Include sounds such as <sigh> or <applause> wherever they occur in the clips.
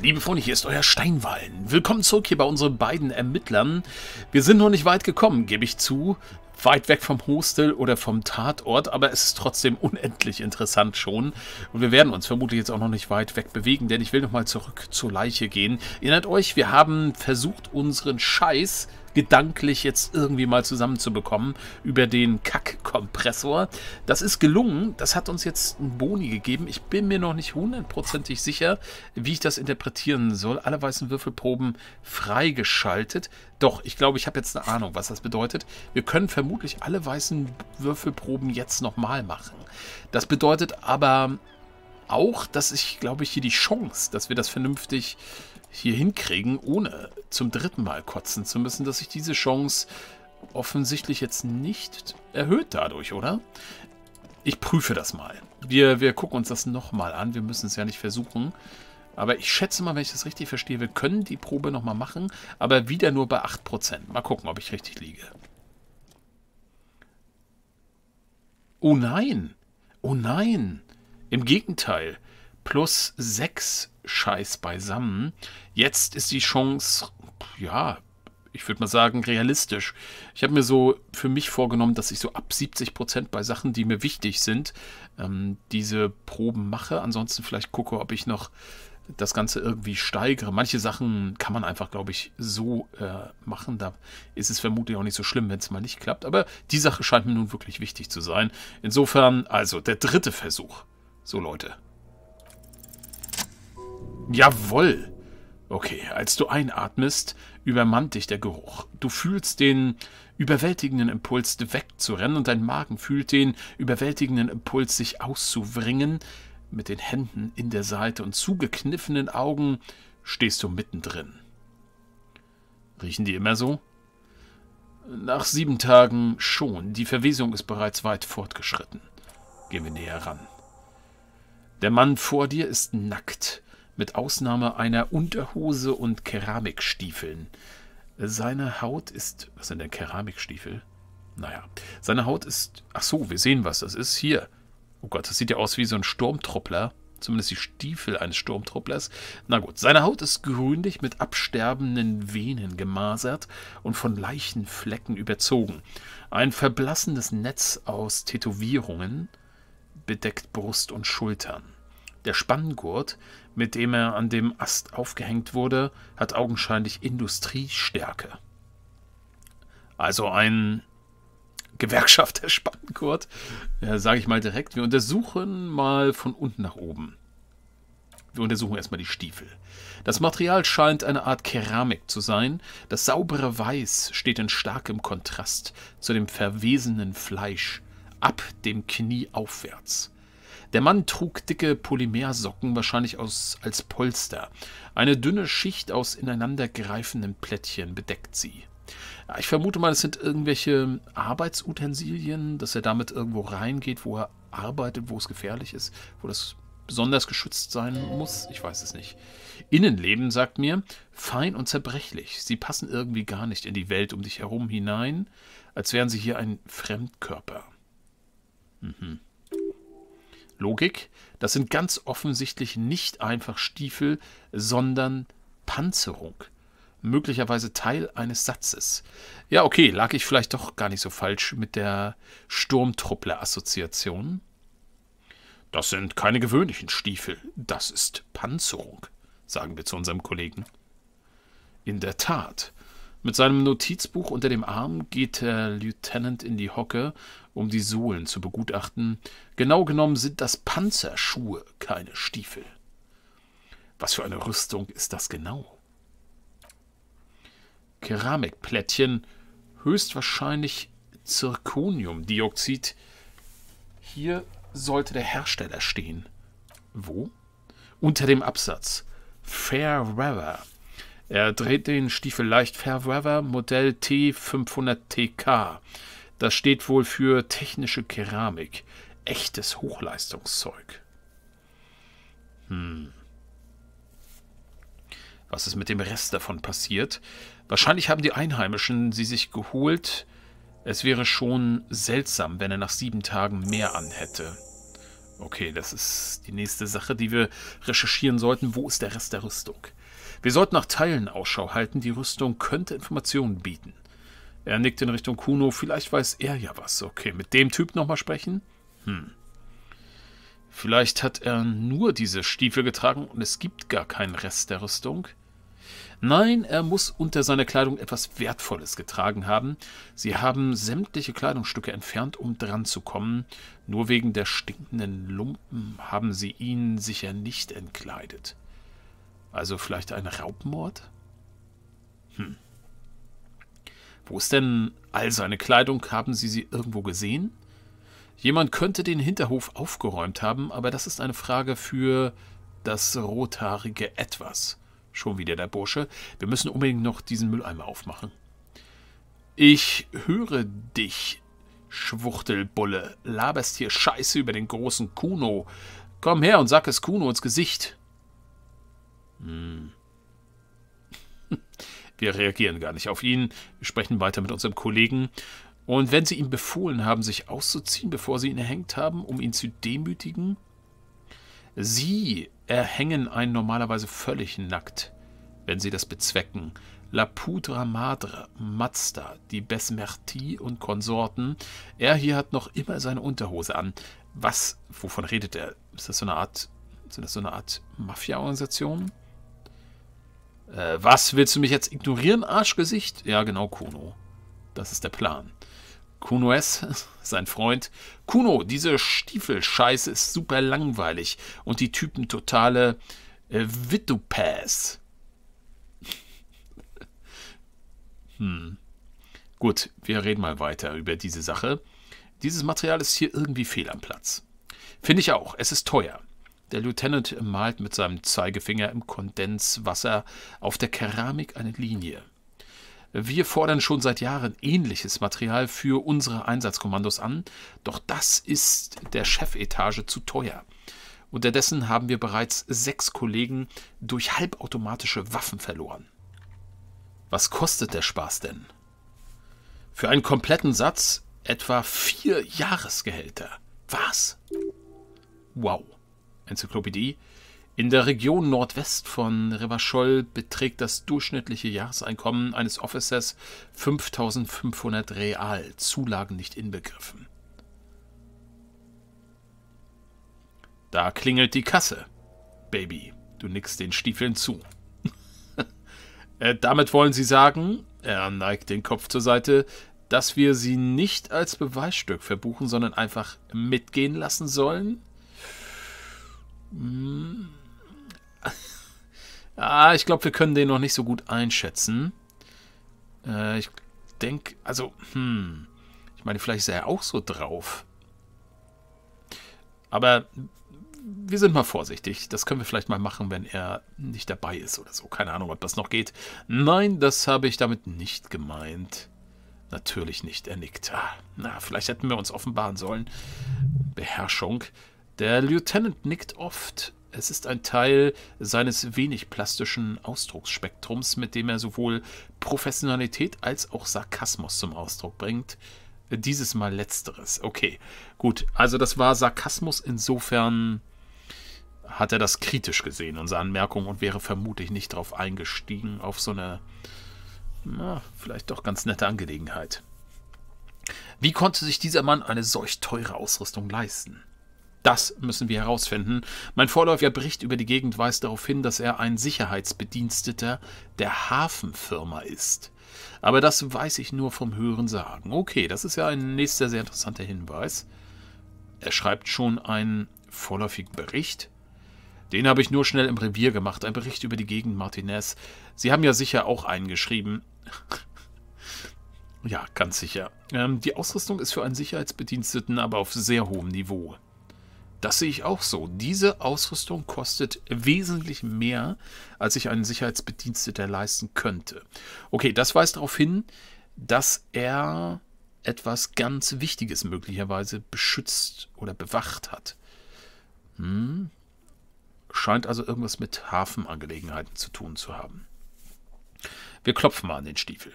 Liebe Freunde, hier ist euer Steinwallen. Willkommen zurück hier bei unseren beiden Ermittlern. Wir sind noch nicht weit gekommen, gebe ich zu. Weit weg vom Hostel oder vom Tatort, aber es ist trotzdem unendlich interessant schon. Und wir werden uns vermutlich jetzt auch noch nicht weit weg bewegen, denn ich will nochmal zurück zur Leiche gehen. Erinnert euch, wir haben versucht, unseren Scheiß gedanklich jetzt irgendwie mal zusammenzubekommen über den Kack-Kompressor. Das ist gelungen. Das hat uns jetzt einen Boni gegeben. Ich bin mir noch nicht hundertprozentig sicher, wie ich das interpretieren soll. Alle weißen Würfelproben freigeschaltet. Doch, ich glaube, ich habe jetzt eine Ahnung, was das bedeutet. Wir können vermutlich alle weißen Würfelproben jetzt nochmal machen. Das bedeutet aber auch, dass ich, glaube ich, hier die Chance, dass wir das vernünftig hier hinkriegen, ohne zum dritten Mal kotzen zu müssen, dass sich diese Chance offensichtlich jetzt nicht erhöht dadurch, oder? Ich prüfe das mal. Wir, wir gucken uns das nochmal an. Wir müssen es ja nicht versuchen. Aber ich schätze mal, wenn ich das richtig verstehe, wir können die Probe nochmal machen, aber wieder nur bei 8%. Mal gucken, ob ich richtig liege. Oh nein! Oh nein! Im Gegenteil. Plus 6 Scheiß beisammen. Jetzt ist die Chance, ja, ich würde mal sagen, realistisch. Ich habe mir so für mich vorgenommen, dass ich so ab 70 Prozent bei Sachen, die mir wichtig sind, ähm, diese Proben mache. Ansonsten vielleicht gucke, ob ich noch das Ganze irgendwie steigere. Manche Sachen kann man einfach, glaube ich, so äh, machen. Da ist es vermutlich auch nicht so schlimm, wenn es mal nicht klappt. Aber die Sache scheint mir nun wirklich wichtig zu sein. Insofern, also der dritte Versuch. So Leute, Jawoll! Okay, als du einatmest, übermannt dich der Geruch. Du fühlst den überwältigenden Impuls, wegzurennen, und dein Magen fühlt den überwältigenden Impuls, sich auszuwringen. Mit den Händen in der Seite und zugekniffenen Augen stehst du mittendrin. Riechen die immer so? Nach sieben Tagen schon. Die Verwesung ist bereits weit fortgeschritten. Gehen wir näher ran. Der Mann vor dir ist nackt mit Ausnahme einer Unterhose und Keramikstiefeln. Seine Haut ist... Was sind denn Keramikstiefel? Naja, seine Haut ist... Ach so, wir sehen, was das ist. Hier. Oh Gott, das sieht ja aus wie so ein Sturmtruppler. Zumindest die Stiefel eines Sturmtrupplers. Na gut, seine Haut ist grünlich mit absterbenden Venen gemasert und von Leichenflecken überzogen. Ein verblassendes Netz aus Tätowierungen bedeckt Brust und Schultern. Der Spanngurt, mit dem er an dem Ast aufgehängt wurde, hat augenscheinlich Industriestärke. Also ein Gewerkschaft der Spanngurt, ja, sage ich mal direkt. Wir untersuchen mal von unten nach oben. Wir untersuchen erstmal die Stiefel. Das Material scheint eine Art Keramik zu sein. Das saubere Weiß steht in starkem Kontrast zu dem verwesenen Fleisch ab dem Knie aufwärts. Der Mann trug dicke Polymersocken, wahrscheinlich aus, als Polster. Eine dünne Schicht aus ineinandergreifenden Plättchen bedeckt sie. Ich vermute mal, es sind irgendwelche Arbeitsutensilien, dass er damit irgendwo reingeht, wo er arbeitet, wo es gefährlich ist, wo das besonders geschützt sein muss. Ich weiß es nicht. Innenleben sagt mir, fein und zerbrechlich. Sie passen irgendwie gar nicht in die Welt um dich herum hinein, als wären sie hier ein Fremdkörper. Mhm. Logik, das sind ganz offensichtlich nicht einfach Stiefel, sondern Panzerung. Möglicherweise Teil eines Satzes. Ja, okay, lag ich vielleicht doch gar nicht so falsch mit der Sturmtruppler-Assoziation. Das sind keine gewöhnlichen Stiefel, das ist Panzerung, sagen wir zu unserem Kollegen. In der Tat. Mit seinem Notizbuch unter dem Arm geht der Lieutenant in die Hocke um die Sohlen zu begutachten. Genau genommen sind das Panzerschuhe, keine Stiefel. Was für eine Rüstung ist das genau? Keramikplättchen, höchstwahrscheinlich Zirconiumdioxid. Hier sollte der Hersteller stehen. Wo? Unter dem Absatz. Fair Weather. Er dreht den Stiefel leicht Fairweather Modell T500TK. Das steht wohl für technische Keramik. Echtes Hochleistungszeug. Hm. Was ist mit dem Rest davon passiert? Wahrscheinlich haben die Einheimischen sie sich geholt. Es wäre schon seltsam, wenn er nach sieben Tagen mehr anhätte. Okay, das ist die nächste Sache, die wir recherchieren sollten. Wo ist der Rest der Rüstung? Wir sollten nach Teilen Ausschau halten. Die Rüstung könnte Informationen bieten. Er nickt in Richtung Kuno. Vielleicht weiß er ja was. Okay, mit dem Typ nochmal sprechen? Hm. Vielleicht hat er nur diese Stiefel getragen und es gibt gar keinen Rest der Rüstung. Nein, er muss unter seiner Kleidung etwas Wertvolles getragen haben. Sie haben sämtliche Kleidungsstücke entfernt, um dran zu kommen. Nur wegen der stinkenden Lumpen haben sie ihn sicher nicht entkleidet. Also vielleicht ein Raubmord? Hm. Wo ist denn all seine Kleidung? Haben Sie sie irgendwo gesehen? Jemand könnte den Hinterhof aufgeräumt haben, aber das ist eine Frage für das rothaarige Etwas. Schon wieder der Bursche. Wir müssen unbedingt noch diesen Mülleimer aufmachen. Ich höre dich, Schwuchtelbulle. Laberst hier Scheiße über den großen Kuno. Komm her und sag es Kuno ins Gesicht. Hm. Wir reagieren gar nicht auf ihn. Wir sprechen weiter mit unserem Kollegen. Und wenn sie ihm befohlen haben, sich auszuziehen, bevor sie ihn erhängt haben, um ihn zu demütigen, sie erhängen einen normalerweise völlig nackt, wenn sie das bezwecken. La Poudre Madre, Mazda, die Besmerti und Konsorten. Er hier hat noch immer seine Unterhose an. Was, wovon redet er? Ist das so eine Art, sind das so eine Art Mafia-Organisation? Äh, was, willst du mich jetzt ignorieren, Arschgesicht? Ja, genau, Kuno. Das ist der Plan. Kuno S., <laughs> sein Freund. Kuno, diese Stiefelscheiße ist super langweilig und die Typen totale äh, Wittupass. <laughs> hm. Gut, wir reden mal weiter über diese Sache. Dieses Material ist hier irgendwie fehl am Platz. Finde ich auch, es ist teuer. Der Lieutenant malt mit seinem Zeigefinger im Kondenswasser auf der Keramik eine Linie. Wir fordern schon seit Jahren ähnliches Material für unsere Einsatzkommandos an, doch das ist der Chefetage zu teuer. Unterdessen haben wir bereits sechs Kollegen durch halbautomatische Waffen verloren. Was kostet der Spaß denn? Für einen kompletten Satz etwa vier Jahresgehälter. Was? Wow. Enzyklopädie. In der Region Nordwest von Revachol beträgt das durchschnittliche Jahreseinkommen eines Officers 5500 Real, Zulagen nicht inbegriffen. Da klingelt die Kasse. Baby, du nickst den Stiefeln zu. <laughs> Äh, damit wollen sie sagen, er neigt den Kopf zur Seite, dass wir sie nicht als Beweisstück verbuchen, sondern einfach mitgehen lassen sollen? Mm. <laughs> Ah, ich glaube, wir können den noch nicht so gut einschätzen. Äh, ich denke, also, hm. Ich meine, vielleicht ist er auch so drauf. Aber wir sind mal vorsichtig. Das können wir vielleicht mal machen, wenn er nicht dabei ist oder so. Keine Ahnung, ob das noch geht. Nein, das habe ich damit nicht gemeint. Natürlich nicht. Er nickt. Ah, na, vielleicht hätten wir uns offenbaren sollen. Beherrschung. Der Lieutenant nickt oft. Es ist ein Teil seines wenig plastischen Ausdrucksspektrums, mit dem er sowohl Professionalität als auch Sarkasmus zum Ausdruck bringt. Dieses Mal letzteres. Okay, gut. Also das war Sarkasmus. Insofern hat er das kritisch gesehen, unsere Anmerkung, und wäre vermutlich nicht darauf eingestiegen, auf so eine na, vielleicht doch ganz nette Angelegenheit. Wie konnte sich dieser Mann eine solch teure Ausrüstung leisten? Das müssen wir herausfinden. Mein Vorläuferbericht über die Gegend weist darauf hin, dass er ein Sicherheitsbediensteter der Hafenfirma ist. Aber das weiß ich nur vom Hören sagen. Okay, das ist ja ein nächster sehr interessanter Hinweis. Er schreibt schon einen vorläufigen Bericht. Den habe ich nur schnell im Revier gemacht. Ein Bericht über die Gegend Martinez. Sie haben ja sicher auch einen geschrieben. <laughs> ja, ganz sicher. Ähm, die Ausrüstung ist für einen Sicherheitsbediensteten aber auf sehr hohem Niveau. Das sehe ich auch so. Diese Ausrüstung kostet wesentlich mehr, als sich ein Sicherheitsbediensteter leisten könnte. Okay, das weist darauf hin, dass er etwas ganz Wichtiges möglicherweise beschützt oder bewacht hat. Hm. Scheint also irgendwas mit Hafenangelegenheiten zu tun zu haben. Wir klopfen mal an den Stiefel.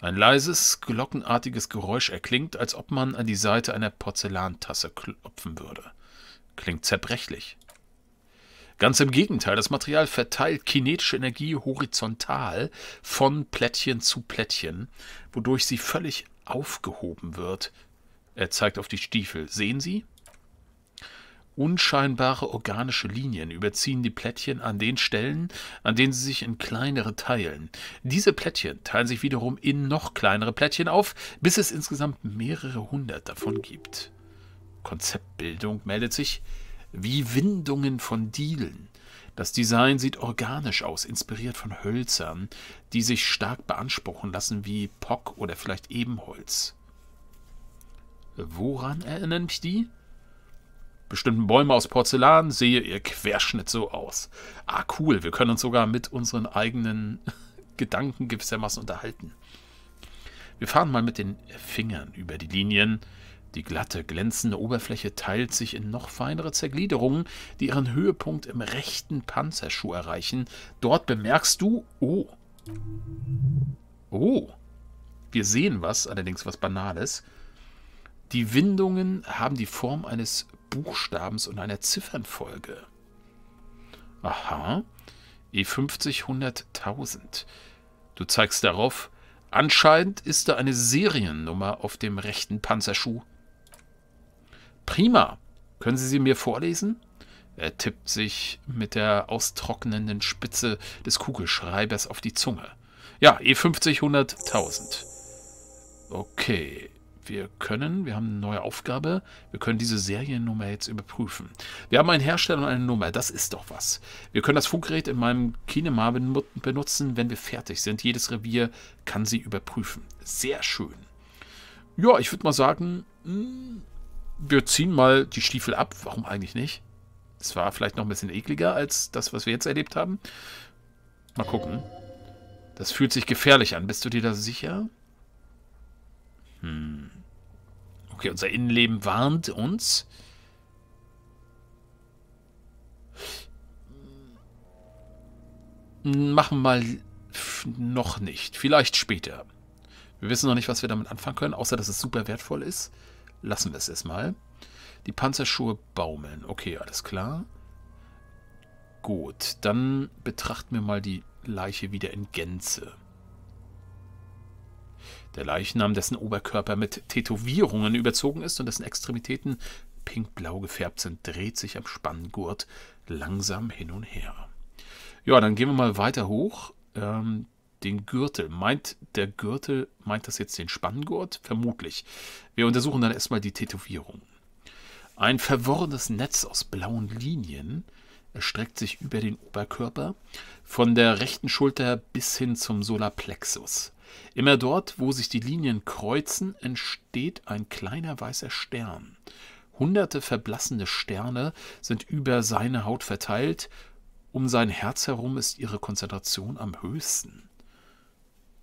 Ein leises, glockenartiges Geräusch erklingt, als ob man an die Seite einer Porzellantasse klopfen würde. Klingt zerbrechlich. Ganz im Gegenteil, das Material verteilt kinetische Energie horizontal von Plättchen zu Plättchen, wodurch sie völlig aufgehoben wird. Er zeigt auf die Stiefel. Sehen Sie? Unscheinbare organische Linien überziehen die Plättchen an den Stellen, an denen sie sich in kleinere teilen. Diese Plättchen teilen sich wiederum in noch kleinere Plättchen auf, bis es insgesamt mehrere hundert davon gibt. Konzeptbildung meldet sich wie Windungen von Dielen. Das Design sieht organisch aus, inspiriert von Hölzern, die sich stark beanspruchen lassen wie Pock oder vielleicht Ebenholz. Woran erinnern mich die? bestimmten Bäume aus Porzellan sehe ihr Querschnitt so aus. Ah, cool, wir können uns sogar mit unseren eigenen <laughs> Gedanken gewissermaßen unterhalten. Wir fahren mal mit den Fingern über die Linien. Die glatte, glänzende Oberfläche teilt sich in noch feinere Zergliederungen, die ihren Höhepunkt im rechten Panzerschuh erreichen. Dort bemerkst du... Oh. Oh. Wir sehen was, allerdings was Banales. Die Windungen haben die Form eines Buchstabens und einer Ziffernfolge. Aha, E50 100.000. Du zeigst darauf, anscheinend ist da eine Seriennummer auf dem rechten Panzerschuh. Prima. Können Sie sie mir vorlesen? Er tippt sich mit der austrocknenden Spitze des Kugelschreibers auf die Zunge. Ja, E50 100.000. Okay. Wir können, wir haben eine neue Aufgabe, wir können diese Seriennummer jetzt überprüfen. Wir haben einen Hersteller und eine Nummer, das ist doch was. Wir können das Funkgerät in meinem Kinema benutzen, wenn wir fertig sind. Jedes Revier kann sie überprüfen. Sehr schön. Ja, ich würde mal sagen, hm, wir ziehen mal die Stiefel ab. Warum eigentlich nicht? Es war vielleicht noch ein bisschen ekliger als das, was wir jetzt erlebt haben. Mal gucken. Das fühlt sich gefährlich an. Bist du dir da sicher? Hm. Okay, unser Innenleben warnt uns. Hm, machen wir mal noch nicht. Vielleicht später. Wir wissen noch nicht, was wir damit anfangen können, außer dass es super wertvoll ist. Lassen wir es erstmal. Die Panzerschuhe baumeln. Okay, alles klar. Gut, dann betrachten wir mal die Leiche wieder in Gänze. Der Leichnam, dessen Oberkörper mit Tätowierungen überzogen ist und dessen Extremitäten pinkblau gefärbt sind, dreht sich am Spanngurt langsam hin und her. Ja, dann gehen wir mal weiter hoch. Ähm, den Gürtel. Meint der Gürtel, meint das jetzt den Spanngurt? Vermutlich. Wir untersuchen dann erstmal die Tätowierung. Ein verworrenes Netz aus blauen Linien erstreckt sich über den Oberkörper, von der rechten Schulter bis hin zum Solarplexus. Immer dort, wo sich die Linien kreuzen, entsteht ein kleiner weißer Stern. Hunderte verblassende Sterne sind über seine Haut verteilt. Um sein Herz herum ist ihre Konzentration am höchsten.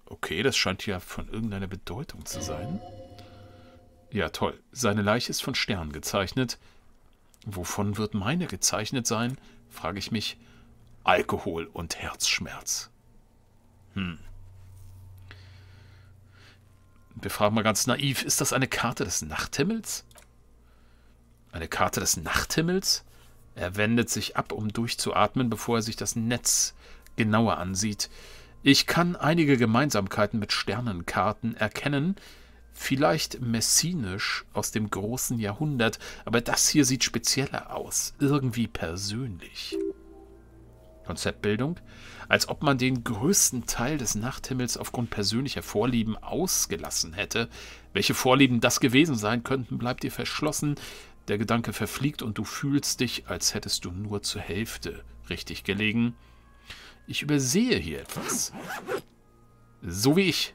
Okay, das scheint ja von irgendeiner Bedeutung zu sein. Ja, toll. Seine Leiche ist von Sternen gezeichnet. Wovon wird meine gezeichnet sein? frage ich mich. Alkohol und Herzschmerz. Hm. Wir fragen mal ganz naiv, ist das eine Karte des Nachthimmels? Eine Karte des Nachthimmels? Er wendet sich ab, um durchzuatmen, bevor er sich das Netz genauer ansieht. Ich kann einige Gemeinsamkeiten mit Sternenkarten erkennen, vielleicht messinisch aus dem großen Jahrhundert, aber das hier sieht spezieller aus, irgendwie persönlich. Konzeptbildung, als ob man den größten Teil des Nachthimmels aufgrund persönlicher Vorlieben ausgelassen hätte. Welche Vorlieben das gewesen sein könnten, bleibt dir verschlossen. Der Gedanke verfliegt und du fühlst dich, als hättest du nur zur Hälfte richtig gelegen. Ich übersehe hier etwas. So wie ich.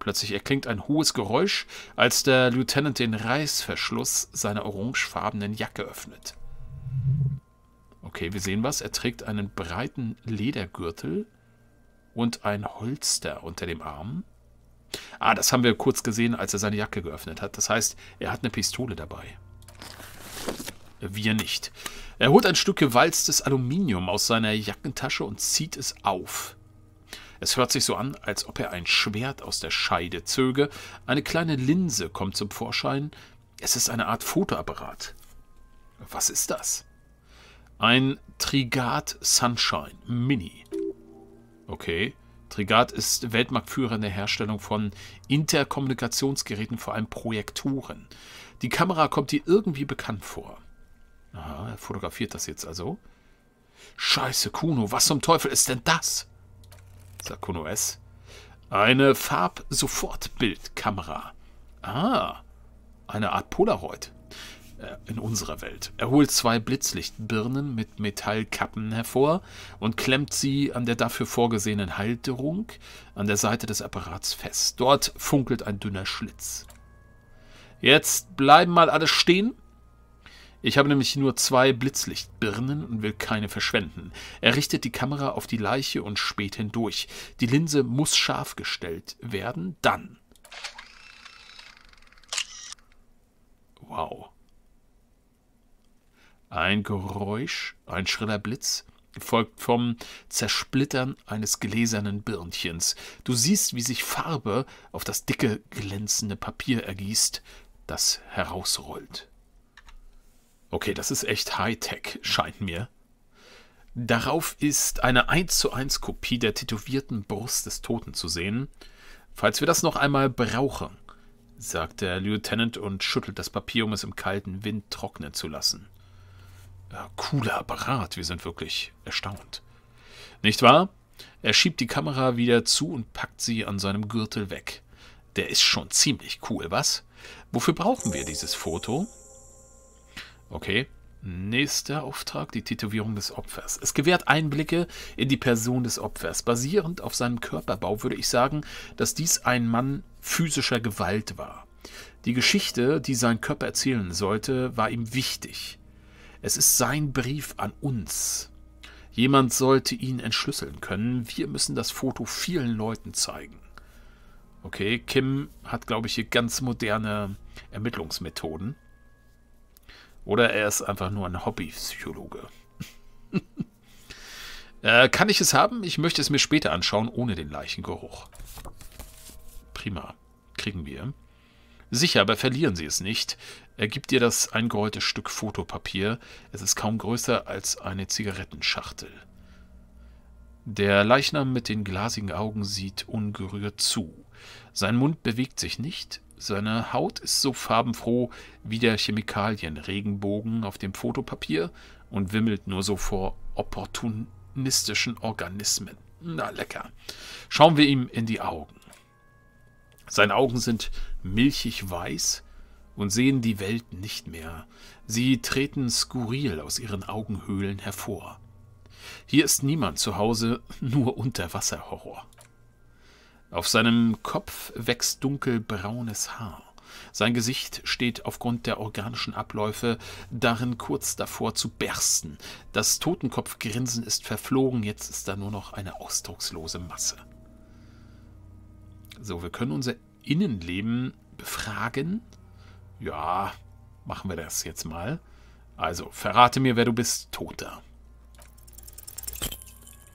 Plötzlich erklingt ein hohes Geräusch, als der Lieutenant den Reißverschluss seiner orangefarbenen Jacke öffnet. Okay, wir sehen was. Er trägt einen breiten Ledergürtel und ein Holster unter dem Arm. Ah, das haben wir kurz gesehen, als er seine Jacke geöffnet hat. Das heißt, er hat eine Pistole dabei. Wir nicht. Er holt ein Stück gewalztes Aluminium aus seiner Jackentasche und zieht es auf. Es hört sich so an, als ob er ein Schwert aus der Scheide zöge. Eine kleine Linse kommt zum Vorschein. Es ist eine Art Fotoapparat. Was ist das? Ein Trigat Sunshine Mini. Okay. Trigat ist Weltmarktführer in der Herstellung von Interkommunikationsgeräten, vor allem Projektoren. Die Kamera kommt dir irgendwie bekannt vor. Aha, er fotografiert das jetzt also. Scheiße, Kuno, was zum Teufel ist denn das? Sagt Kuno S. Eine Farb-Sofortbildkamera. Ah, eine Art Polaroid. Äh, in unserer Welt. Er holt zwei Blitzlichtbirnen mit Metallkappen hervor und klemmt sie an der dafür vorgesehenen Halterung an der Seite des Apparats fest. Dort funkelt ein dünner Schlitz. Jetzt bleiben mal alle stehen. Ich habe nämlich nur zwei Blitzlichtbirnen und will keine verschwenden. Er richtet die Kamera auf die Leiche und späht hindurch. Die Linse muss scharf gestellt werden, dann. Wow. Ein Geräusch, ein schriller Blitz, gefolgt vom Zersplittern eines gläsernen Birnchens. Du siehst, wie sich Farbe auf das dicke, glänzende Papier ergießt, das herausrollt. Okay, das ist echt Hightech, scheint mir. Darauf ist eine 1 zu 1 Kopie der tätowierten Brust des Toten zu sehen. Falls wir das noch einmal brauchen, sagt der Lieutenant und schüttelt das Papier, um es im kalten Wind trocknen zu lassen. Ah, cooler Apparat, wir sind wirklich erstaunt. Nicht wahr? Er schiebt die Kamera wieder zu und packt sie an seinem Gürtel weg. Der ist schon ziemlich cool, was? Wofür brauchen wir dieses Foto? Okay, Nächster Auftrag, die Tätowierung des Opfers. Es gewährt Einblicke in die Person des Opfers. Basierend auf seinem Körperbau würde ich sagen, dass dies ein Mann physischer Gewalt war. Die Geschichte, die sein Körper erzählen sollte, war ihm wichtig. Es ist sein Brief an uns. Jemand sollte ihn entschlüsseln können. Wir müssen das Foto vielen Leuten zeigen. Okay, Kim hat, glaube ich, hier ganz moderne Ermittlungsmethoden. Oder er ist einfach nur ein Hobbypsychologe. <laughs> äh, kann ich es haben? Ich möchte es mir später anschauen, ohne den Leichengeruch. Prima. Kriegen wir. Sicher, aber verlieren Sie es nicht. Er gibt ihr das eingerollte Stück Fotopapier. Es ist kaum größer als eine Zigarettenschachtel. Der Leichnam mit den glasigen Augen sieht ungerührt zu. Sein Mund bewegt sich nicht, seine Haut ist so farbenfroh wie der Chemikalienregenbogen auf dem Fotopapier und wimmelt nur so vor opportunistischen Organismen. Na lecker. Schauen wir ihm in die Augen. Seine Augen sind milchig weiß, und sehen die Welt nicht mehr. Sie treten skurril aus ihren Augenhöhlen hervor. Hier ist niemand zu Hause, <laughs> nur Unterwasserhorror. Auf seinem Kopf wächst dunkelbraunes Haar. Sein Gesicht steht aufgrund der organischen Abläufe darin kurz davor zu bersten. Das Totenkopfgrinsen ist verflogen, jetzt ist da nur noch eine ausdruckslose Masse. So, wir können unser Innenleben befragen. Ja, machen wir das jetzt mal. Also, verrate mir, wer du bist, Toter.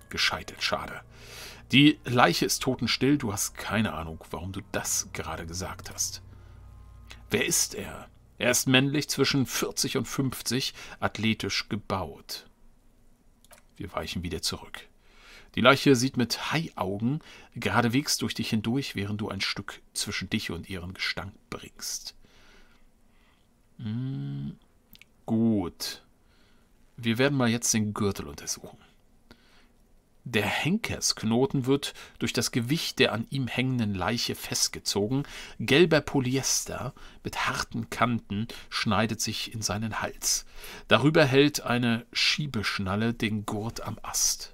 Gescheitelt, schade. Die Leiche ist totenstill. Du hast keine Ahnung, warum du das gerade gesagt hast. Wer ist er? Er ist männlich, zwischen 40 und 50, athletisch gebaut. Wir weichen wieder zurück. Die Leiche sieht mit Haiaugen geradewegs durch dich hindurch, während du ein Stück zwischen dich und ihren Gestank bringst. Hm, gut. Wir werden mal jetzt den Gürtel untersuchen. Der Henkersknoten wird durch das Gewicht der an ihm hängenden Leiche festgezogen. Gelber Polyester mit harten Kanten schneidet sich in seinen Hals. Darüber hält eine Schiebeschnalle den Gurt am Ast.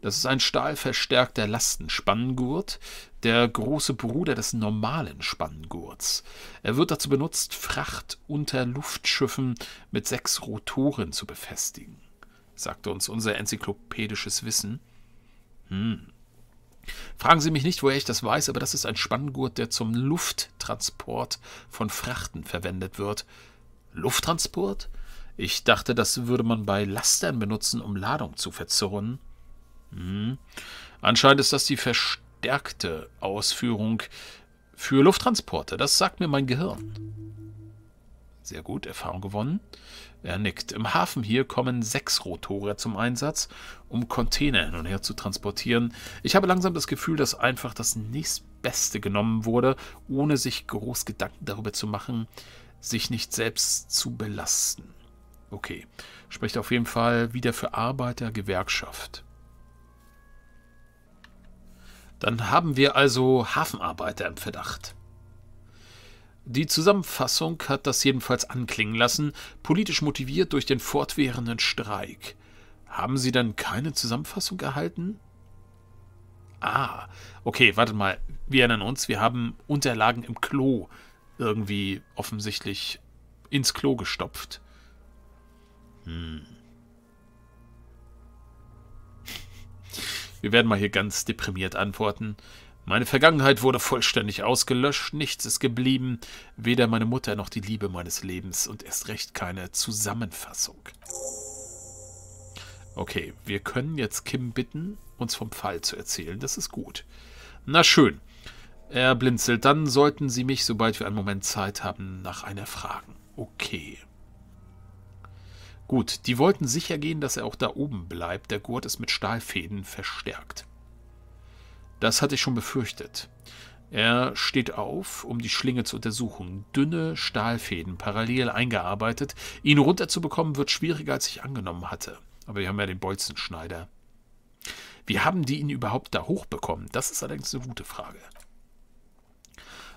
Das ist ein stahlverstärkter Lastenspannengurt, der große Bruder des normalen Spanngurts. Er wird dazu benutzt, Fracht unter Luftschiffen mit sechs Rotoren zu befestigen, sagte uns unser enzyklopädisches Wissen. Hm. Fragen Sie mich nicht, woher ich das weiß, aber das ist ein Spanngurt, der zum Lufttransport von Frachten verwendet wird. Lufttransport? Ich dachte, das würde man bei Lastern benutzen, um Ladung zu verzurren. Mhm. Anscheinend ist das die verstärkte Ausführung für Lufttransporte. Das sagt mir mein Gehirn. Sehr gut, Erfahrung gewonnen. Er nickt. Im Hafen hier kommen sechs Rotore zum Einsatz, um Container hin und her zu transportieren. Ich habe langsam das Gefühl, dass einfach das nächstbeste genommen wurde, ohne sich groß Gedanken darüber zu machen, sich nicht selbst zu belasten. Okay, spricht auf jeden Fall wieder für Arbeiter, Gewerkschaft. Dann haben wir also Hafenarbeiter im Verdacht. Die Zusammenfassung hat das jedenfalls anklingen lassen, politisch motiviert durch den fortwährenden Streik. Haben Sie dann keine Zusammenfassung erhalten? Ah, okay, wartet mal. Wir erinnern uns, wir haben Unterlagen im Klo irgendwie offensichtlich ins Klo gestopft. Hm. Wir werden mal hier ganz deprimiert antworten. Meine Vergangenheit wurde vollständig ausgelöscht, nichts ist geblieben, weder meine Mutter noch die Liebe meines Lebens und erst recht keine Zusammenfassung. Okay, wir können jetzt Kim bitten, uns vom Fall zu erzählen, das ist gut. Na schön. Er blinzelt, dann sollten Sie mich, sobald wir einen Moment Zeit haben, nach einer fragen. Okay. Gut, die wollten sicher gehen, dass er auch da oben bleibt. Der Gurt ist mit Stahlfäden verstärkt. Das hatte ich schon befürchtet. Er steht auf, um die Schlinge zu untersuchen. Dünne Stahlfäden parallel eingearbeitet. Ihn runterzubekommen wird schwieriger, als ich angenommen hatte. Aber wir haben ja den Bolzenschneider. Wie haben die ihn überhaupt da hochbekommen? Das ist allerdings eine gute Frage.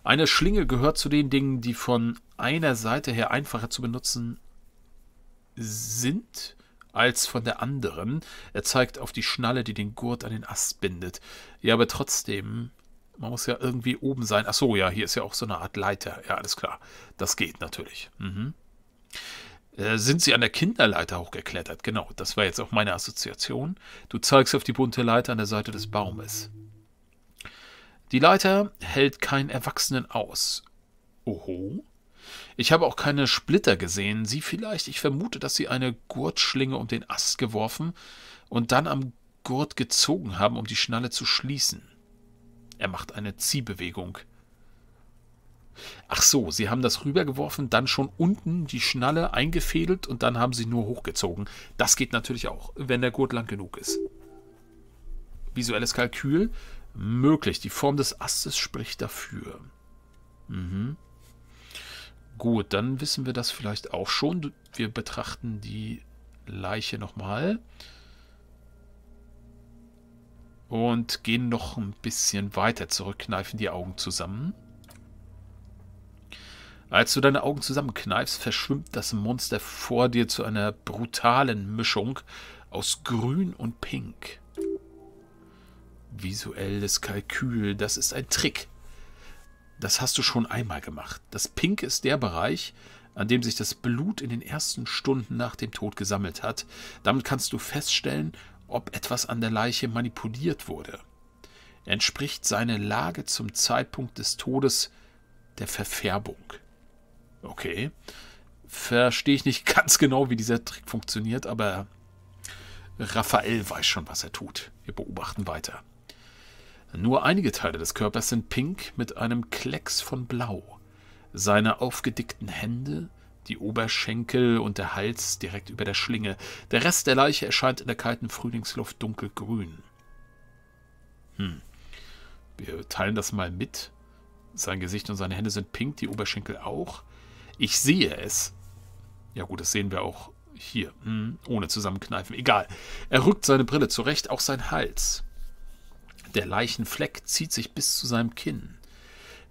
Eine Schlinge gehört zu den Dingen, die von einer Seite her einfacher zu benutzen sind als von der anderen. Er zeigt auf die Schnalle, die den Gurt an den Ast bindet. Ja, aber trotzdem, man muss ja irgendwie oben sein. Ach so, ja, hier ist ja auch so eine Art Leiter. Ja, alles klar. Das geht natürlich. Mhm. Äh, sind sie an der Kinderleiter hochgeklettert? Genau, das war jetzt auch meine Assoziation. Du zeigst auf die bunte Leiter an der Seite des Baumes. Die Leiter hält keinen Erwachsenen aus. Oho. Ich habe auch keine Splitter gesehen. Sie vielleicht. Ich vermute, dass sie eine Gurtschlinge um den Ast geworfen und dann am Gurt gezogen haben, um die Schnalle zu schließen. Er macht eine Ziehbewegung. Ach so, sie haben das rübergeworfen, dann schon unten die Schnalle eingefädelt und dann haben sie nur hochgezogen. Das geht natürlich auch, wenn der Gurt lang genug ist. Visuelles Kalkül möglich. Die Form des Astes spricht dafür. Mhm. Gut, dann wissen wir das vielleicht auch schon. Wir betrachten die Leiche nochmal. Und gehen noch ein bisschen weiter zurück, kneifen die Augen zusammen. Als du deine Augen zusammenkneifst, verschwimmt das Monster vor dir zu einer brutalen Mischung aus Grün und Pink. Visuelles Kalkül, das ist ein Trick das hast du schon einmal gemacht. Das Pink ist der Bereich, an dem sich das Blut in den ersten Stunden nach dem Tod gesammelt hat. Damit kannst du feststellen, ob etwas an der Leiche manipuliert wurde. Entspricht seine Lage zum Zeitpunkt des Todes der Verfärbung. Okay. Verstehe ich nicht <laughs> ganz genau, wie dieser Trick funktioniert, aber Raphael weiß schon, was er tut. Wir beobachten weiter. Nur einige Teile des Körpers sind pink mit einem Klecks von Blau. Seine aufgedickten Hände, die Oberschenkel und der Hals direkt über der Schlinge. Der Rest der Leiche erscheint in der kalten Frühlingsluft dunkelgrün. Hm. Wir teilen das mal mit. Sein Gesicht und seine Hände sind pink, die Oberschenkel auch. Ich sehe es. Ja gut, das sehen wir auch hier. Hm, ohne zusammenkneifen. Egal. Er rückt seine Brille zurecht, auch sein Hals. Der Leichenfleck zieht sich bis zu seinem Kinn.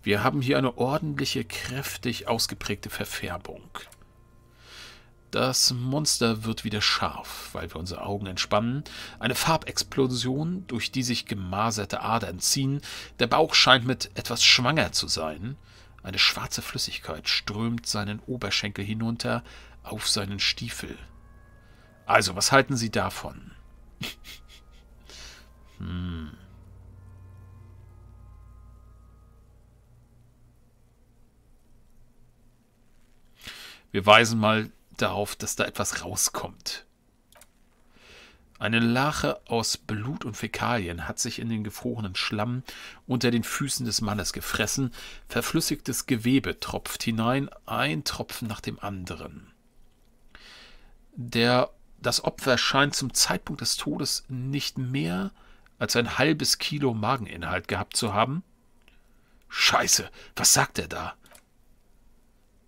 Wir haben hier eine ordentliche, kräftig ausgeprägte Verfärbung. Das Monster wird wieder scharf, weil wir unsere Augen entspannen. Eine Farbexplosion, durch die sich gemaserte Adern ziehen. Der Bauch scheint mit etwas schwanger zu sein. Eine schwarze Flüssigkeit strömt seinen Oberschenkel hinunter auf seinen Stiefel. Also, was halten Sie davon? <laughs> hm. Wir weisen mal darauf, dass da etwas rauskommt. Eine Lache aus Blut und Fäkalien hat sich in den gefrorenen Schlamm unter den Füßen des Mannes gefressen, verflüssigtes Gewebe tropft hinein, ein Tropfen nach dem anderen. Der, das Opfer scheint zum Zeitpunkt des Todes nicht mehr als ein halbes Kilo Mageninhalt gehabt zu haben. Scheiße, was sagt er da?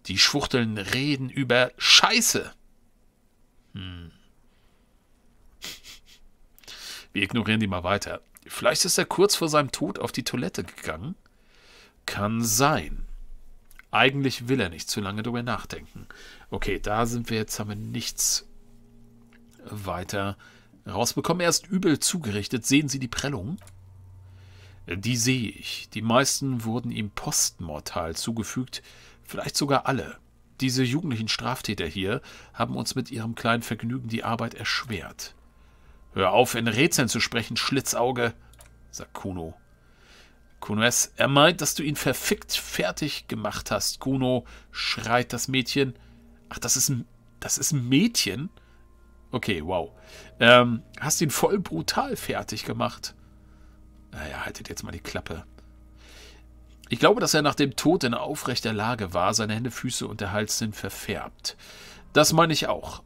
Die Schwuchteln reden über Scheiße. Hm. Wir ignorieren die mal weiter. Vielleicht ist er kurz vor seinem Tod auf die Toilette gegangen. Kann sein. Eigentlich will er nicht zu lange darüber nachdenken. Okay, da sind wir jetzt, haben wir nichts weiter rausbekommen. Er ist übel zugerichtet. Sehen Sie die Prellung? Die sehe ich. Die meisten wurden ihm postmortal zugefügt vielleicht sogar alle. Diese jugendlichen Straftäter hier haben uns mit ihrem kleinen Vergnügen die Arbeit erschwert. Hör auf, in Rätseln zu sprechen, Schlitzauge, sagt Kuno. Kunoes, er meint, dass du ihn verfickt fertig gemacht hast. Kuno, schreit das Mädchen. Ach, das ist ein, das ist ein Mädchen? Okay, wow. Ähm, hast ihn voll brutal fertig gemacht. Naja, haltet jetzt mal die Klappe. Ich glaube, dass er nach dem Tod in aufrechter Lage war. Seine Hände, Füße und der Hals sind verfärbt. Das meine ich auch.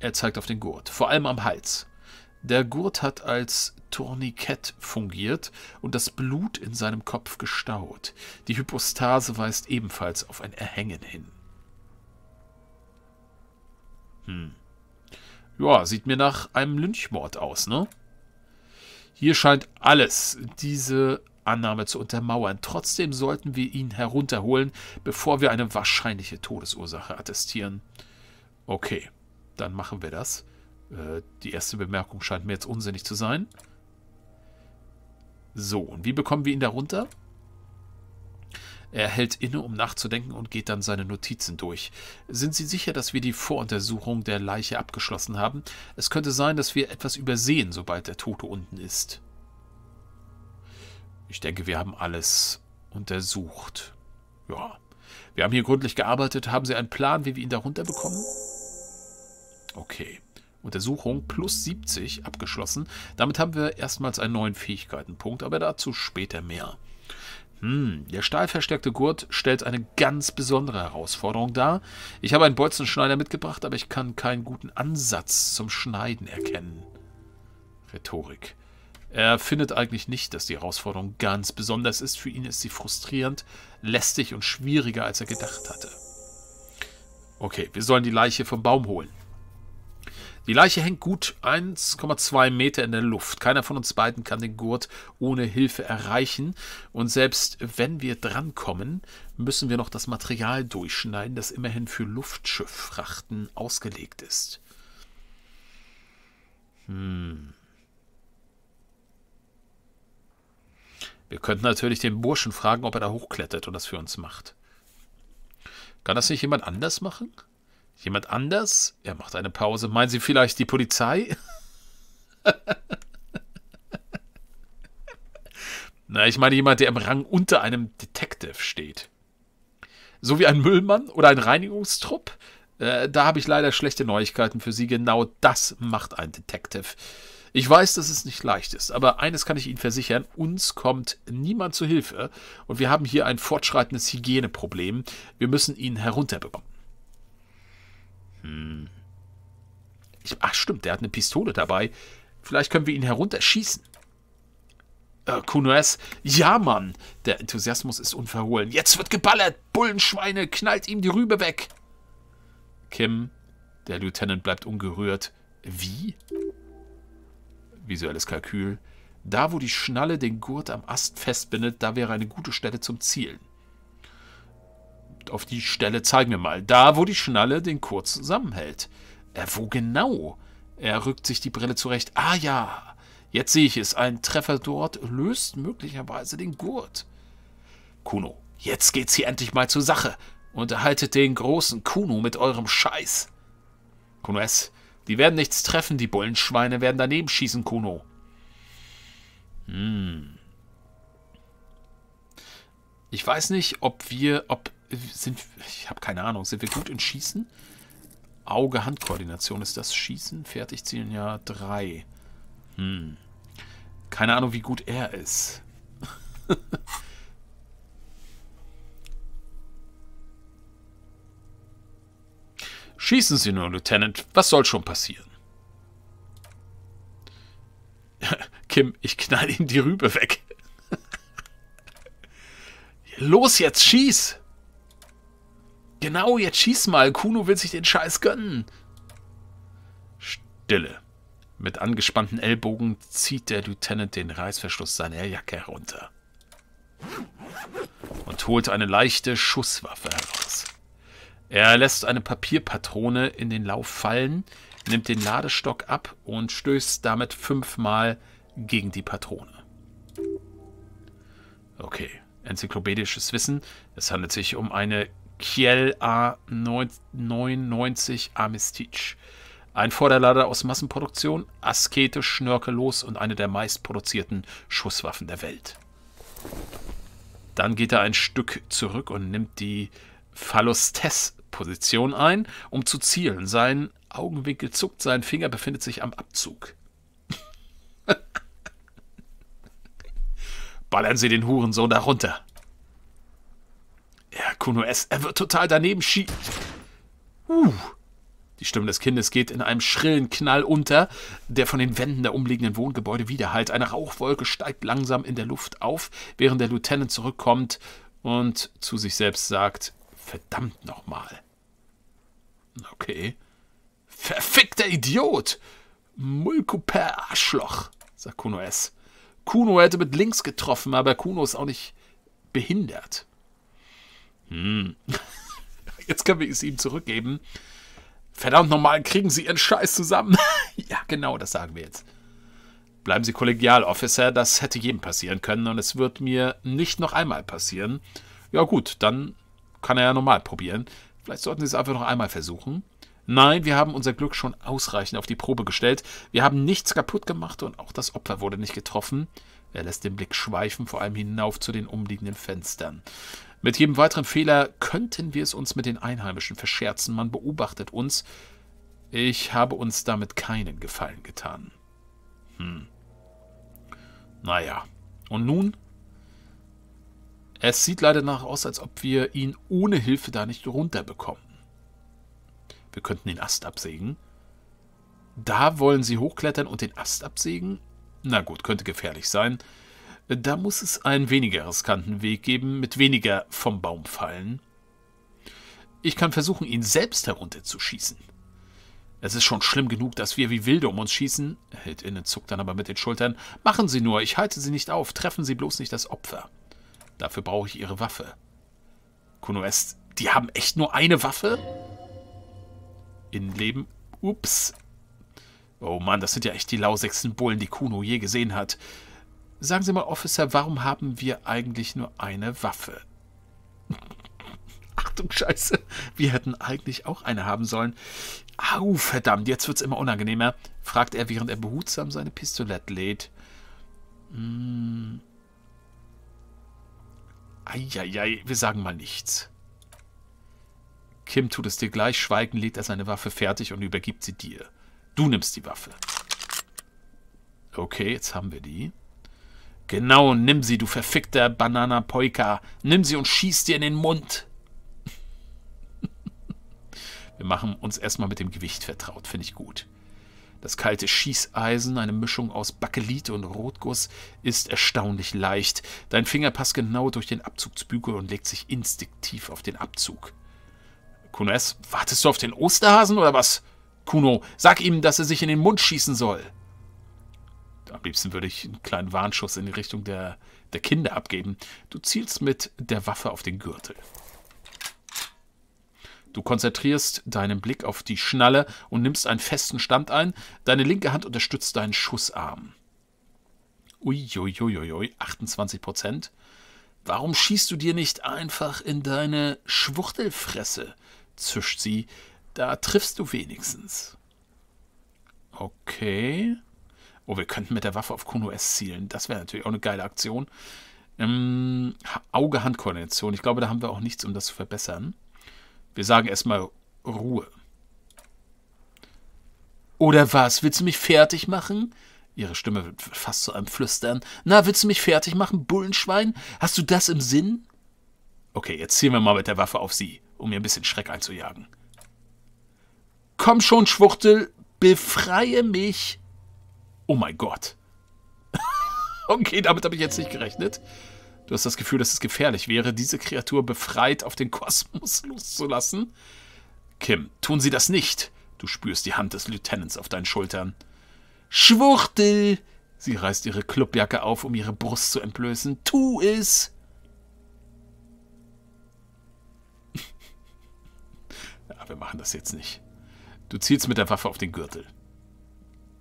Er zeigt auf den Gurt, vor allem am Hals. Der Gurt hat als Tourniquet fungiert und das Blut in seinem Kopf gestaut. Die Hypostase weist ebenfalls auf ein Erhängen hin. Hm. Ja, sieht mir nach einem Lynchmord aus, ne? Hier scheint alles diese Annahme zu untermauern. Trotzdem sollten wir ihn herunterholen, bevor wir eine wahrscheinliche Todesursache attestieren. Okay, dann machen wir das. Äh, die erste Bemerkung scheint mir jetzt unsinnig zu sein. So, und wie bekommen wir ihn darunter? Er hält inne, um nachzudenken und geht dann seine Notizen durch. Sind Sie sicher, dass wir die Voruntersuchung der Leiche abgeschlossen haben? Es könnte sein, dass wir etwas übersehen, sobald der Tote unten ist. Ich denke, wir haben alles untersucht. Ja. Wir haben hier gründlich gearbeitet. Haben Sie einen Plan, wie wir ihn da runterbekommen? Okay. Untersuchung plus 70 abgeschlossen. Damit haben wir erstmals einen neuen Fähigkeitenpunkt, aber dazu später mehr. Hm, der stahlverstärkte Gurt stellt eine ganz besondere Herausforderung dar. Ich habe einen Bolzenschneider mitgebracht, aber ich kann keinen guten Ansatz zum Schneiden erkennen. Rhetorik. Er findet eigentlich nicht, dass die Herausforderung ganz besonders ist. Für ihn ist sie frustrierend, lästig und schwieriger, als er gedacht hatte. Okay, wir sollen die Leiche vom Baum holen. Die Leiche hängt gut 1,2 Meter in der Luft. Keiner von uns beiden kann den Gurt ohne Hilfe erreichen. Und selbst wenn wir drankommen, müssen wir noch das Material durchschneiden, das immerhin für Luftschifffrachten ausgelegt ist. Hm. Wir könnten natürlich den Burschen fragen, ob er da hochklettert und das für uns macht. Kann das nicht jemand anders machen? Jemand anders? Er macht eine Pause. Meinen Sie vielleicht die Polizei? <laughs> Na, ich meine jemand, der im Rang unter einem Detective steht. So wie ein Müllmann oder ein Reinigungstrupp? Äh, da habe ich leider schlechte Neuigkeiten für Sie. Genau das macht ein Detective. Ich weiß, dass es nicht leicht ist, aber eines kann ich Ihnen versichern, uns kommt niemand zu Hilfe und wir haben hier ein fortschreitendes Hygieneproblem. Wir müssen ihn herunterbekommen. Hm. Ich, ach stimmt, der hat eine Pistole dabei. Vielleicht können wir ihn herunterschießen. Äh, Kunoes, ja Mann, der Enthusiasmus ist unverhohlen. Jetzt wird geballert, Bullenschweine, knallt ihm die Rübe weg. Kim, der Lieutenant bleibt ungerührt. Wie? visuelles Kalkül, da wo die Schnalle den Gurt am Ast festbindet, da wäre eine gute Stelle zum Zielen. Auf die Stelle zeigen wir mal. Da, wo die Schnalle den Gurt zusammenhält. Äh, wo genau? Er rückt sich die Brille zurecht. Ah ja, jetzt sehe ich es. Ein Treffer dort löst möglicherweise den Gurt. Kuno, jetzt geht's hier endlich mal zur Sache. Unterhaltet den großen Kuno mit eurem Scheiß. Kuno S., die werden nichts treffen, die Bullenschweine werden daneben schießen, Kuno. Hm. Ich weiß nicht, ob wir, ob, sind, ich habe keine Ahnung, sind wir gut in Schießen? Auge-Hand-Koordination ist das Schießen, Fertigziehen, ja, drei. Hm. Keine Ahnung, wie gut er ist. <laughs> Schießen Sie nur, Lieutenant. Was soll schon passieren? <laughs> Kim, ich knall Ihnen die Rübe weg. <laughs> Los jetzt, schieß! Genau, jetzt schieß mal. Kuno will sich den Scheiß gönnen. Stille. Mit angespannten Ellbogen zieht der Lieutenant den Reißverschluss seiner Jacke herunter und holt eine leichte Schusswaffe heraus. Er lässt eine Papierpatrone in den Lauf fallen, nimmt den Ladestock ab und stößt damit fünfmal gegen die Patrone. Okay, enzyklopädisches Wissen. Es handelt sich um eine Kiel A99 Amistich. Ein Vorderlader aus Massenproduktion, asketisch, schnörkellos und eine der meistproduzierten Schusswaffen der Welt. Dann geht er ein Stück zurück und nimmt die Phallostes Position ein, um zu zielen. Sein Augenwinkel zuckt, sein Finger befindet sich am Abzug. <laughs> Ballern Sie den Hurensohn darunter. runter. Ja, Kuno S. Er wird total daneben schießen. Uh. Die Stimme des Kindes geht in einem schrillen Knall unter, der von den Wänden der umliegenden Wohngebäude widerhallt. Eine Rauchwolke steigt langsam in der Luft auf, während der Lieutenant zurückkommt und zu sich selbst sagt: Verdammt nochmal. Okay. Verfickter Idiot! Mulkuper Arschloch, sagt Kuno S. Kuno hätte mit links getroffen, aber Kuno ist auch nicht behindert. Hm. <laughs> Jetzt können wir es ihm zurückgeben. Verdammt nochmal, kriegen Sie Ihren Scheiß zusammen. <laughs> ja, genau, das sagen wir jetzt. Bleiben Sie kollegial, Officer. Das hätte jedem passieren können und es wird mir nicht noch einmal passieren. Ja gut, dann kann er ja normal probieren. Vielleicht sollten Sie es einfach noch einmal versuchen. Nein, wir haben unser Glück schon ausreichend auf die Probe gestellt. Wir haben nichts kaputt gemacht und auch das Opfer wurde nicht getroffen. Er lässt den Blick schweifen, vor allem hinauf zu den umliegenden Fenstern. Mit jedem weiteren Fehler könnten wir es uns mit den Einheimischen verscherzen. Man beobachtet uns. Ich habe uns damit keinen Gefallen getan. Hm. Naja. Und nun? Es sieht leider nach aus, als ob wir ihn ohne Hilfe da nicht runterbekommen. Wir könnten den Ast absägen. Da wollen sie hochklettern und den Ast absägen? Na gut, könnte gefährlich sein. Da muss es einen weniger riskanten Weg geben, mit weniger vom Baum fallen. Ich kann versuchen, ihn selbst herunterzuschießen. Es ist schon schlimm genug, dass wir wie Wilde um uns schießen. Er hält inne zuckt dann aber mit den Schultern. Machen Sie nur, ich halte Sie nicht auf, treffen Sie bloß nicht das Opfer. Dafür brauche ich ihre Waffe. Kuno S. Die haben echt nur eine Waffe? In Leben. Ups. Oh Mann, das sind ja echt die lausächsten Bullen, die Kuno je gesehen hat. Sagen Sie mal, Officer, warum haben wir eigentlich nur eine Waffe? <laughs> Achtung, Scheiße. Wir hätten eigentlich auch eine haben sollen. Au, verdammt, jetzt wird's immer unangenehmer, fragt er, während er behutsam seine Pistolette lädt. Hm, Eieiei, wir sagen mal nichts. Kim tut es dir gleich, schweigen legt er seine Waffe fertig und übergibt sie dir. Du nimmst die Waffe. Okay, jetzt haben wir die. Genau, nimm sie, du verfickter Bananapoika. Nimm sie und schieß dir in den Mund. <laughs> wir machen uns erstmal mit dem Gewicht vertraut, finde ich gut. Das kalte Schießeisen, eine Mischung aus Bakelit und Rotguss, ist erstaunlich leicht. Dein Finger passt genau durch den Abzugsbügel und legt sich instinktiv auf den Abzug. Kuno S., wartest du auf den Osterhasen oder was? Kuno, sag ihm, dass er sich in den Mund schießen soll. Am liebsten würde ich einen kleinen Warnschuss in die Richtung der, der Kinder abgeben. Du zielst mit der Waffe auf den Gürtel. Du konzentrierst deinen Blick auf die Schnalle und nimmst einen festen Stand ein. Deine linke Hand unterstützt deinen Schussarm. Uiuiuiui, 28 Prozent. Warum schießt du dir nicht einfach in deine Schwuchtelfresse? zischt sie. Da triffst du wenigstens. Okay. Oh, wir könnten mit der Waffe auf Kuno S zielen. Das wäre natürlich auch eine geile Aktion. Ähm, Auge-Hand-Koordination. Ich glaube, da haben wir auch nichts, um das zu verbessern. Wir sagen erstmal Ruhe. Oder was? Willst du mich fertig machen? Ihre Stimme wird fast zu einem Flüstern. Na, willst du mich fertig machen, Bullenschwein? Hast du das im Sinn? Okay, jetzt ziehen wir mal mit der Waffe auf sie, um ihr ein bisschen Schreck einzujagen. Komm schon, Schwuchtel, befreie mich. Oh mein Gott. <laughs> okay, damit habe ich jetzt nicht gerechnet. Du hast das Gefühl, dass es gefährlich wäre, diese Kreatur befreit auf den Kosmos <laughs> loszulassen. Kim, tun Sie das nicht. Du spürst die Hand des Lieutenants auf deinen Schultern. Schwuchtel! Sie reißt ihre Clubjacke auf, um ihre Brust zu entblößen. Tu es! <laughs> ja, wir machen das jetzt nicht. Du zielst mit der Waffe auf den Gürtel.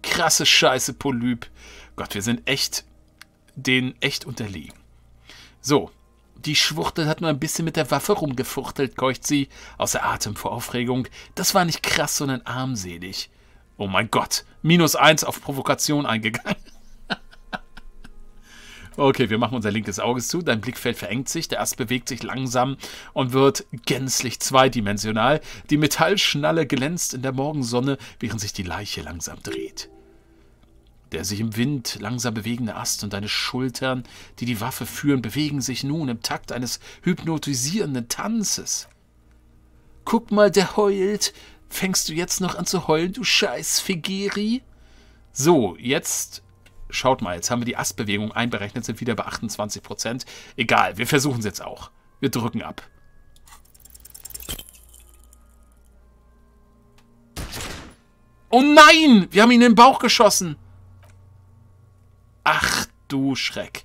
Krasse Scheiße, Polyp. Gott, wir sind echt den echt unterlegen. So, die Schwuchtel hat nur ein bisschen mit der Waffe rumgefuchtelt, keucht sie, außer Atem vor Aufregung. Das war nicht krass, sondern armselig. Oh mein Gott, minus eins auf Provokation eingegangen. <laughs> okay, wir machen unser linkes Auge zu, dein Blickfeld verengt sich, der Ast bewegt sich langsam und wird gänzlich zweidimensional. Die Metallschnalle glänzt in der Morgensonne, während sich die Leiche langsam dreht. Der sich im Wind langsam bewegende Ast und deine Schultern, die die Waffe führen, bewegen sich nun im Takt eines hypnotisierenden Tanzes. Guck mal, der heult. Fängst du jetzt noch an zu heulen, du scheiß Figeri? So, jetzt schaut mal, jetzt haben wir die Astbewegung einberechnet, sind wieder bei 28%. Egal, wir versuchen es jetzt auch. Wir drücken ab. Oh nein! Wir haben ihn in den Bauch geschossen! Ach du Schreck.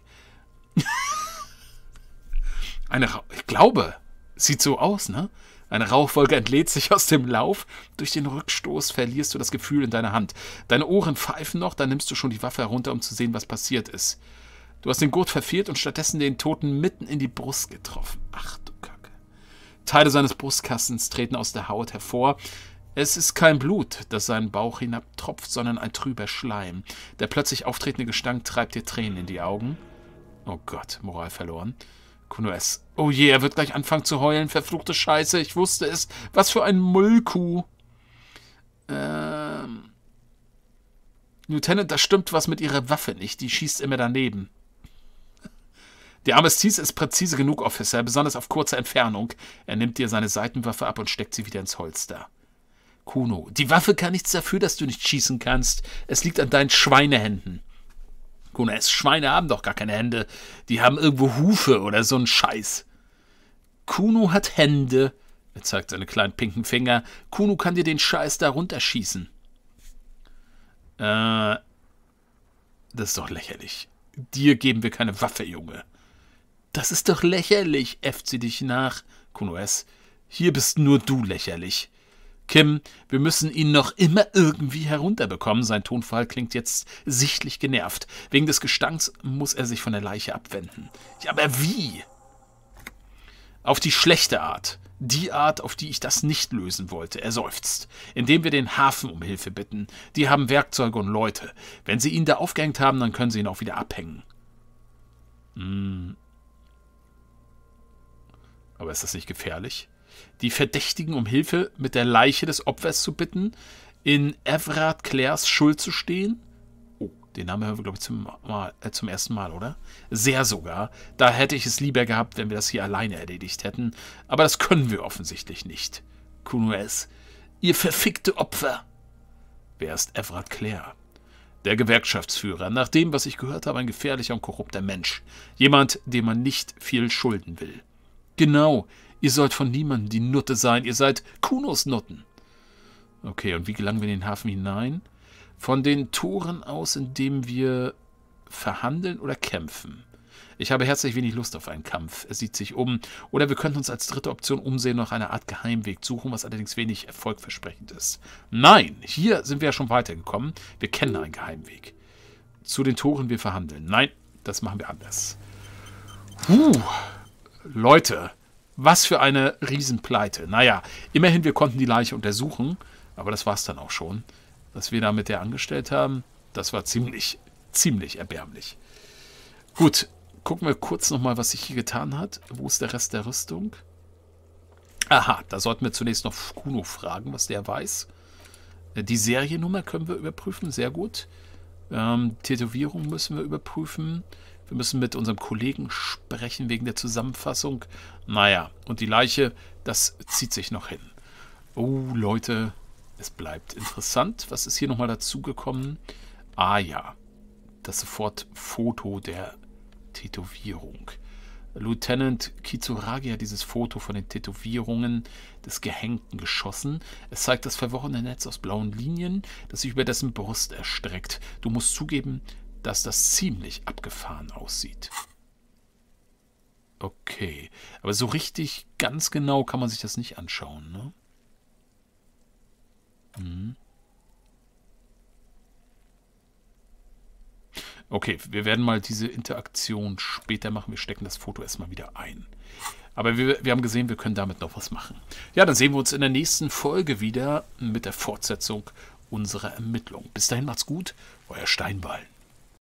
Eine, ich glaube, sieht so aus, ne? Eine Rauchwolke entlädt sich aus dem Lauf. Durch den Rückstoß verlierst du das Gefühl in deiner Hand. Deine Ohren pfeifen noch, dann nimmst du schon die Waffe herunter, um zu sehen, was passiert ist. Du hast den Gurt verfehlt und stattdessen den Toten mitten in die Brust getroffen. Ach du Kacke. Teile seines Brustkastens treten aus der Haut hervor. Es ist kein Blut, das seinen Bauch hinabtropft, sondern ein trüber Schleim. Der plötzlich auftretende Gestank treibt dir Tränen in die Augen. Oh Gott, Moral verloren. Kuno S. Oh je, er wird gleich anfangen zu heulen. Verfluchte Scheiße, ich wusste es. Was für ein Müllkuh. Ähm. Lieutenant, da stimmt was mit ihrer Waffe nicht. Die schießt immer daneben. Die Armistice ist präzise genug, Officer, besonders auf kurze Entfernung. Er nimmt dir seine Seitenwaffe ab und steckt sie wieder ins Holster. Kuno, die Waffe kann nichts dafür, dass du nicht schießen kannst. Es liegt an deinen Schweinehänden. Kuno, es Schweine haben doch gar keine Hände. Die haben irgendwo Hufe oder so ein Scheiß. Kuno hat Hände. Er zeigt seine kleinen pinken Finger. Kuno kann dir den Scheiß da runterschießen. Äh, das ist doch lächerlich. Dir geben wir keine Waffe, Junge. Das ist doch lächerlich, äfft sie dich nach. Kuno S. Hier bist nur du lächerlich. Kim, wir müssen ihn noch immer irgendwie herunterbekommen. Sein Tonfall klingt jetzt sichtlich genervt. Wegen des Gestanks muss er sich von der Leiche abwenden. Ja, aber wie? Auf die schlechte Art. Die Art, auf die ich das nicht lösen wollte. Er seufzt. Indem wir den Hafen um Hilfe bitten. Die haben Werkzeuge und Leute. Wenn sie ihn da aufgehängt haben, dann können sie ihn auch wieder abhängen. Hm. Aber ist das nicht gefährlich? die Verdächtigen um Hilfe mit der Leiche des Opfers zu bitten, in Everard Clairs Schuld zu stehen. Oh, den Namen hören wir, glaube ich, zum, mal, äh, zum ersten Mal, oder? Sehr sogar. Da hätte ich es lieber gehabt, wenn wir das hier alleine erledigt hätten. Aber das können wir offensichtlich nicht. Kunues, ihr verfickte Opfer! Wer ist Everard Clair? Der Gewerkschaftsführer, nach dem, was ich gehört habe, ein gefährlicher und korrupter Mensch. Jemand, dem man nicht viel schulden will. Genau, Ihr sollt von niemandem die Nutte sein. Ihr seid Kunos-Nutten. Okay, und wie gelangen wir in den Hafen hinein? Von den Toren aus, in indem wir verhandeln oder kämpfen. Ich habe herzlich wenig Lust auf einen Kampf. Er sieht sich um. Oder wir könnten uns als dritte Option umsehen, nach einer Art Geheimweg suchen, was allerdings wenig erfolgversprechend ist. Nein, hier sind wir ja schon weitergekommen. Wir kennen einen Geheimweg. Zu den Toren wir verhandeln. Nein, das machen wir anders. Puh, Leute, was für eine Riesenpleite. Naja, immerhin, wir konnten die Leiche untersuchen, aber das war es dann auch schon. Was wir da mit der angestellt haben, das war ziemlich, ziemlich erbärmlich. Gut, gucken wir kurz nochmal, was sich hier getan hat. Wo ist der Rest der Rüstung? Aha, da sollten wir zunächst noch Kuno fragen, was der weiß. Äh, die Seriennummer können wir überprüfen, sehr gut. Ähm, Tätowierung müssen wir überprüfen. Wir müssen mit unserem Kollegen sprechen wegen der Zusammenfassung. Naja, und die Leiche, das zieht sich noch hin. Oh, Leute, es bleibt interessant. Was ist hier nochmal dazugekommen? Ah ja, das sofort Foto der Tätowierung. Lieutenant Kitsuragi hat dieses Foto von den Tätowierungen des Gehängten geschossen. Es zeigt das verworrene Netz aus blauen Linien, das sich über dessen Brust erstreckt. Du musst zugeben, dass das ziemlich abgefahren aussieht. Okay, aber so richtig ganz genau kann man sich das nicht anschauen, ne? Hm. Okay, wir werden mal diese Interaktion später machen. Wir stecken das Foto erstmal wieder ein. Aber wir, wir haben gesehen, wir können damit noch was machen. Ja, dann sehen wir uns in der nächsten Folge wieder mit der Fortsetzung unserer Ermittlung. Bis dahin macht's gut, euer Steinballen.